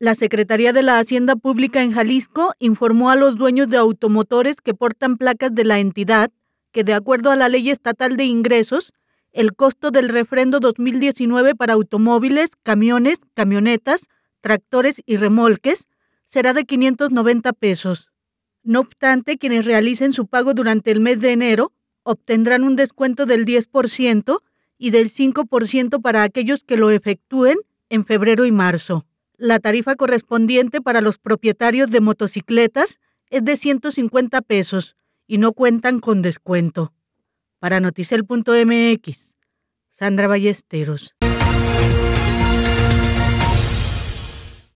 La Secretaría de la Hacienda Pública en Jalisco informó a los dueños de automotores que portan placas de la entidad que, de acuerdo a la Ley Estatal de Ingresos, el costo del refrendo 2019 para automóviles, camiones, camionetas, tractores y remolques será de 590 pesos. No obstante, quienes realicen su pago durante el mes de enero obtendrán un descuento del 10% y del 5% para aquellos que lo efectúen en febrero y marzo. La tarifa correspondiente para los propietarios de motocicletas es de 150 pesos y no cuentan con descuento. Para noticel.mx, Sandra Ballesteros.